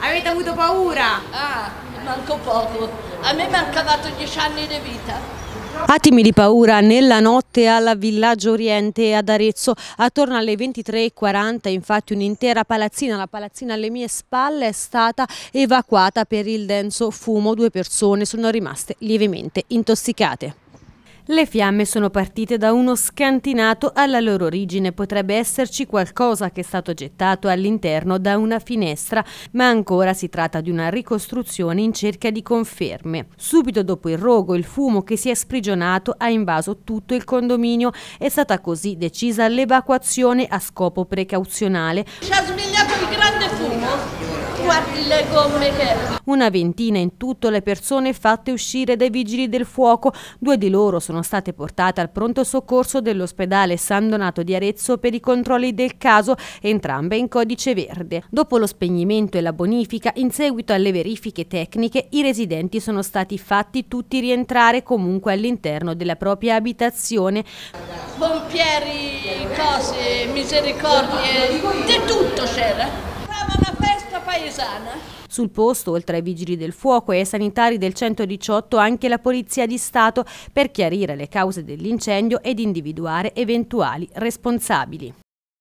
Avete avuto paura? Ah, manco poco. A me mancavano dieci anni di vita. Attimi di paura nella notte al Villaggio Oriente ad Arezzo. Attorno alle 23.40 infatti un'intera palazzina, la palazzina alle mie spalle, è stata evacuata per il denso fumo. Due persone sono rimaste lievemente intossicate. Le fiamme sono partite da uno scantinato, alla loro origine potrebbe esserci qualcosa che è stato gettato all'interno da una finestra, ma ancora si tratta di una ricostruzione in cerca di conferme. Subito dopo il rogo, il fumo che si è sprigionato ha invaso tutto il condominio, è stata così decisa l'evacuazione a scopo precauzionale. Ci ha smigliato il grande fumo? guardi gomme che... Una ventina in tutto le persone fatte uscire dai vigili del fuoco. Due di loro sono state portate al pronto soccorso dell'ospedale San Donato di Arezzo per i controlli del caso, entrambe in codice verde. Dopo lo spegnimento e la bonifica, in seguito alle verifiche tecniche, i residenti sono stati fatti tutti rientrare comunque all'interno della propria abitazione. Pompieri, cose, misericordie, di tutto c'era paesana. Sul posto, oltre ai vigili del fuoco e ai sanitari del 118, anche la Polizia di Stato per chiarire le cause dell'incendio ed individuare eventuali responsabili.